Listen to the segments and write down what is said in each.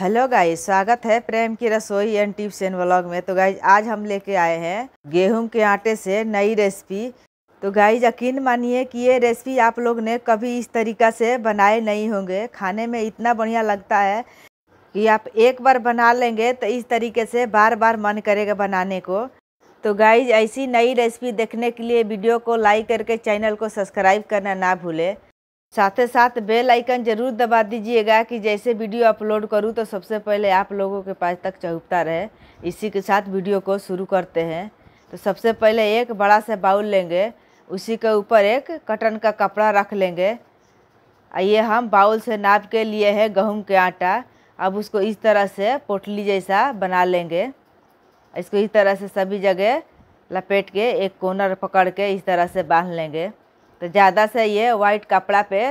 hello guys स्वागत है प्रेम की रसोई एंड टिप्स एंड व्लॉग में तो गाइस आज हम लेके आए हैं गेहूं के आटे से नई रेसिपी तो गाइस यकीन मानिए कि ये रेसिपी आप लोग ने कभी इस तरीका से बनाए नहीं होंगे खाने में इतना बढ़िया लगता है कि आप एक बार बना लेंगे तो इस तरीके से बार बार मन करेगा बनाने को तो गाइज ऐसी नई रेसिपी देखने के लिए वीडियो को लाइक करके चैनल को सब्सक्राइब करना ना भूलें साथ ही साथ बेल आइकन जरूर दबा दीजिएगा कि जैसे वीडियो अपलोड करूं तो सबसे पहले आप लोगों के पास तक चौकता रहे इसी के साथ वीडियो को शुरू करते हैं तो सबसे पहले एक बड़ा सा बाउल लेंगे उसी के ऊपर एक कटन का कपड़ा रख लेंगे ये हम बाउल से नाप के लिए है गेहूँ के आटा अब उसको इस तरह से पोटली जैसा बना लेंगे इसको इस तरह से सभी जगह लपेट के एक कोनर पकड़ के इस तरह से बांध लेंगे तो ज़्यादा से ये वाइट कपड़ा पे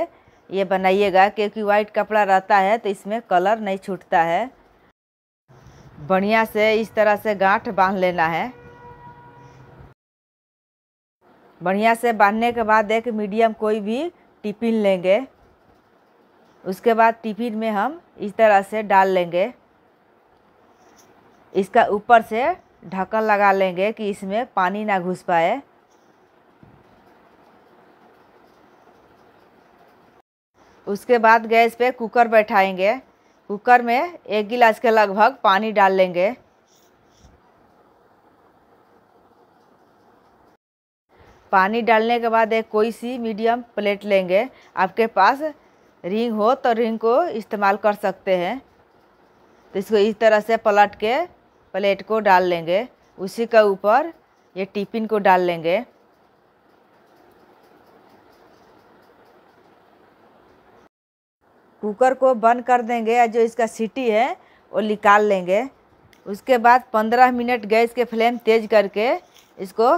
ये बनाइएगा क्योंकि वाइट कपड़ा रहता है तो इसमें कलर नहीं छूटता है बढ़िया से इस तरह से गांठ बांध लेना है बढ़िया से बांधने के बाद एक मीडियम कोई भी टिफिन लेंगे उसके बाद टिफिन में हम इस तरह से डाल लेंगे इसका ऊपर से ढक्कन लगा लेंगे कि इसमें पानी ना घुस पाए उसके बाद गैस पे कुकर बैठाएंगे कुकर में एक गिलास के लगभग पानी डाल लेंगे पानी डालने के बाद एक कोई सी मीडियम प्लेट लेंगे आपके पास रिंग हो तो रिंग को इस्तेमाल कर सकते हैं तो इसको इस तरह से पलट के प्लेट को डाल लेंगे उसी के ऊपर ये टिफिन को डाल लेंगे कुकर को बंद कर देंगे या जो इसका सीटी है वो निकाल लेंगे उसके बाद पंद्रह मिनट गैस के फ्लेम तेज़ करके इसको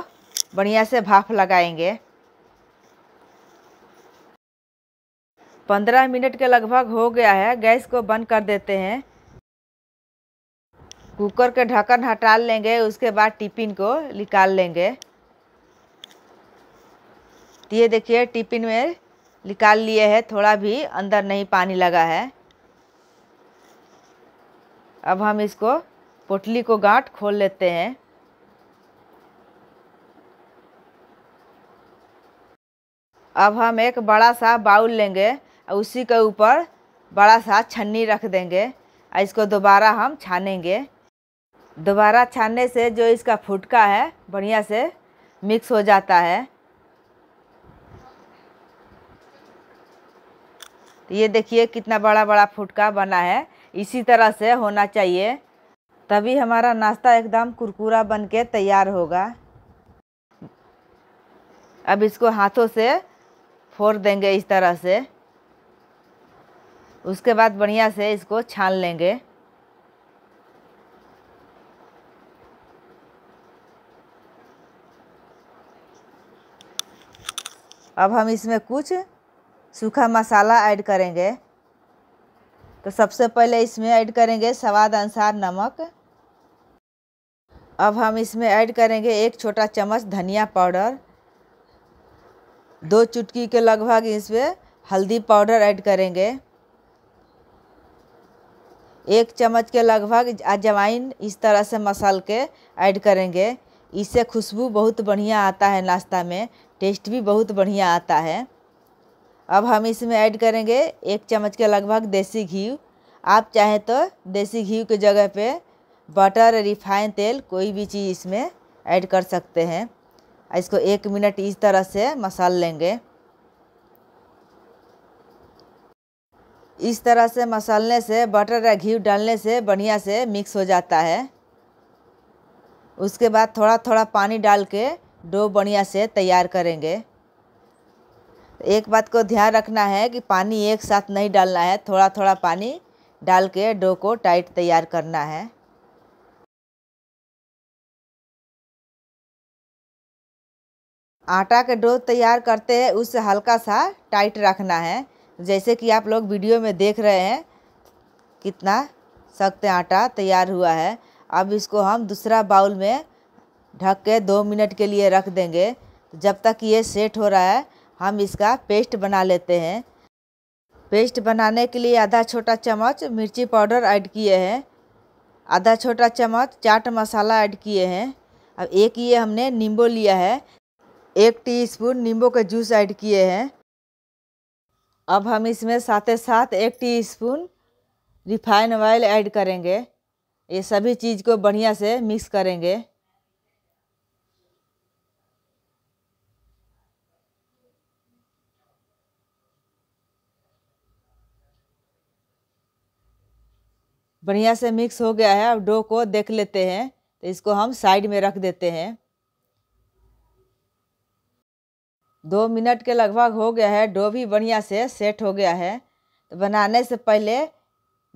बढ़िया से भाप लगाएंगे पंद्रह मिनट के लगभग हो गया है गैस को बंद कर देते हैं कुकर के ढक्कन हटा लेंगे उसके बाद टिफिन को निकाल लेंगे ये देखिए टिफिन में निकाल लिए है थोड़ा भी अंदर नहीं पानी लगा है अब हम इसको पोटली को गांठ खोल लेते हैं अब हम एक बड़ा सा बाउल लेंगे और उसी के ऊपर बड़ा सा छन्नी रख देंगे और इसको दोबारा हम छानेंगे दोबारा छानने से जो इसका फुटका है बढ़िया से मिक्स हो जाता है तो ये देखिए कितना बड़ा बड़ा फुटका बना है इसी तरह से होना चाहिए तभी हमारा नाश्ता एकदम कुरकुरा बन के तैयार होगा अब इसको हाथों से फोड़ देंगे इस तरह से उसके बाद बढ़िया से इसको छान लेंगे अब हम इसमें कुछ सूखा मसाला ऐड करेंगे तो सबसे पहले इसमें ऐड करेंगे स्वाद अनुसार नमक अब हम इसमें ऐड करेंगे एक छोटा चम्मच धनिया पाउडर दो चुटकी के लगभग इसमें हल्दी पाउडर ऐड करेंगे एक चम्मच के लगभग अजवाइन इस तरह से मसाल के ऐड करेंगे इससे खुशबू बहुत बढ़िया आता है नाश्ता में टेस्ट भी बहुत बढ़िया आता है अब हम इसमें ऐड करेंगे एक चम्मच के लगभग देसी घी आप चाहें तो देसी घी के जगह पे बटर रिफाइन तेल कोई भी चीज़ इसमें ऐड कर सकते हैं इसको एक मिनट इस तरह से मसाल लेंगे इस तरह से मसालने से बटर या घी डालने से बढ़िया से मिक्स हो जाता है उसके बाद थोड़ा थोड़ा पानी डाल के डो बढ़िया से तैयार करेंगे एक बात को ध्यान रखना है कि पानी एक साथ नहीं डालना है थोड़ा थोड़ा पानी डाल के डो को टाइट तैयार करना है आटा के डो तैयार करते हैं उसे हल्का सा टाइट रखना है जैसे कि आप लोग वीडियो में देख रहे हैं कितना सख्त आटा तैयार हुआ है अब इसको हम दूसरा बाउल में ढक के दो मिनट के लिए रख देंगे जब तक ये सेट हो रहा है हम इसका पेस्ट बना लेते हैं पेस्ट बनाने के लिए आधा छोटा चम्मच मिर्ची पाउडर ऐड किए हैं आधा छोटा चम्मच चाट मसाला ऐड किए हैं अब एक ये हमने नींबू लिया है एक टीस्पून नींबू का जूस ऐड किए हैं अब हम इसमें साथ साथ एक टीस्पून रिफाइन ऑयल ऐड करेंगे ये सभी चीज़ को बढ़िया से मिक्स करेंगे बढ़िया से मिक्स हो गया है अब डो को देख लेते हैं तो इसको हम साइड में रख देते हैं दो मिनट के लगभग हो गया है डो भी बढ़िया से सेट हो गया है तो बनाने से पहले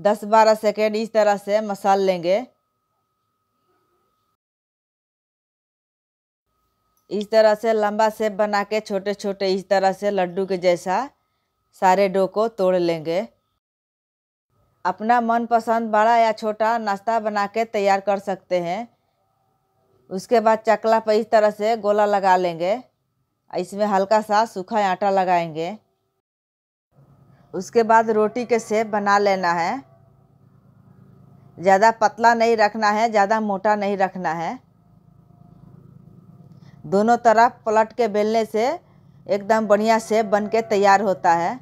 दस बारह सेकेंड इस तरह से मसाल लेंगे इस तरह से लंबा सेप बना के छोटे छोटे इस तरह से लड्डू के जैसा सारे डो को तोड़ लेंगे अपना मनपसंद बड़ा या छोटा नाश्ता बना के तैयार कर सकते हैं उसके बाद चकला पर इस तरह से गोला लगा लेंगे इसमें हल्का सा सूखा आटा लगाएंगे उसके बाद रोटी के सेप बना लेना है ज़्यादा पतला नहीं रखना है ज़्यादा मोटा नहीं रखना है दोनों तरफ पलट के बेलने से एकदम बढ़िया सेप बन के तैयार होता है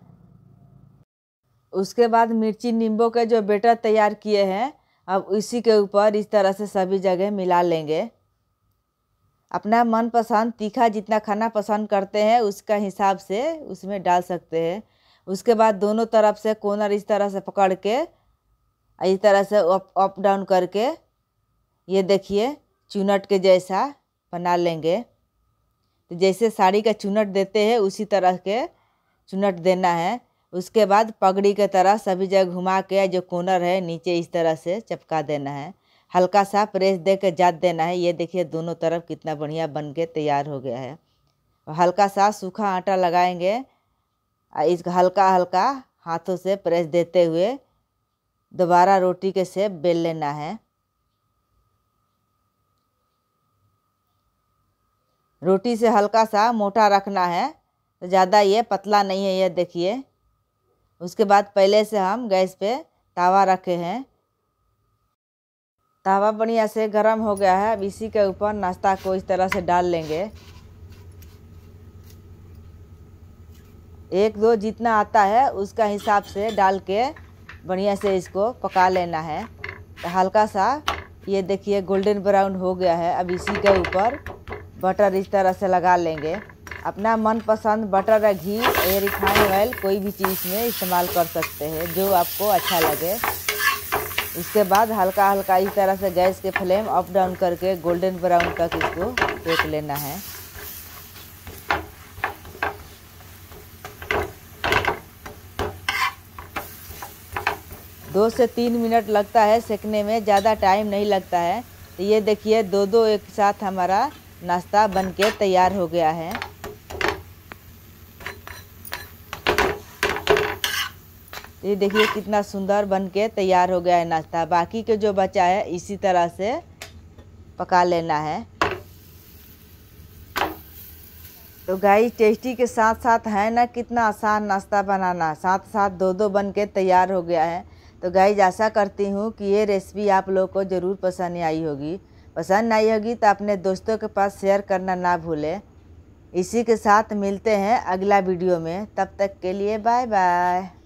उसके बाद मिर्ची नींबू के जो बेटर तैयार किए हैं अब इसी के ऊपर इस तरह से सभी जगह मिला लेंगे अपना मनपसंद तीखा जितना खाना पसंद करते हैं उसका हिसाब से उसमें डाल सकते हैं उसके बाद दोनों तरफ से कोनर इस तरह से पकड़ के इस तरह से अप डाउन करके ये देखिए चुनट के जैसा बना लेंगे तो जैसे साड़ी का चुनट देते हैं उसी तरह के चुनट देना है उसके बाद पगड़ी के तरह सभी जगह घुमा के जो कोनर है नीचे इस तरह से चपका देना है हल्का सा प्रेस दे के जात देना है ये देखिए दोनों तरफ कितना बढ़िया बन के तैयार हो गया है हल्का सा सूखा आटा लगाएंगे इस हल्का हल्का हाथों से प्रेस देते हुए दोबारा रोटी के सेप बेल लेना है रोटी से हल्का सा मोटा रखना है तो ज़्यादा ये पतला नहीं है ये देखिए उसके बाद पहले से हम गैस पे तवा रखे हैं तवा बढ़िया से गर्म हो गया है अब इसी के ऊपर नाश्ता को इस तरह से डाल लेंगे एक दो जितना आता है उसका हिसाब से डाल के बढ़िया से इसको पका लेना है तो हल्का सा ये देखिए गोल्डन ब्राउन हो गया है अब इसी के ऊपर बटर इस तरह से लगा लेंगे अपना मनपसंद बटर या घी या रिफाइंड ऑयल कोई भी चीज़ में इस्तेमाल कर सकते हैं जो आपको अच्छा लगे इसके बाद हल्का हल्का इस तरह से गैस के फ्लेम अप डाउन करके गोल्डन ब्राउन तक इसको सेक लेना है दो से तीन मिनट लगता है सेकने में ज़्यादा टाइम नहीं लगता है तो ये देखिए दो दो एक साथ हमारा नाश्ता बनके तैयार हो गया है ये देखिए कितना सुंदर बन के तैयार हो गया है नाश्ता बाकी के जो बचा है इसी तरह से पका लेना है तो गाई टेस्टी के साथ साथ है ना कितना आसान नाश्ता बनाना साथ साथ दो दो बन के तैयार हो गया है तो गाई आशा करती हूँ कि ये रेसिपी आप लोग को ज़रूर पसंद आई होगी पसंद आई होगी तो अपने दोस्तों के पास शेयर करना ना भूलें इसी के साथ मिलते हैं अगला वीडियो में तब तक के लिए बाय बाय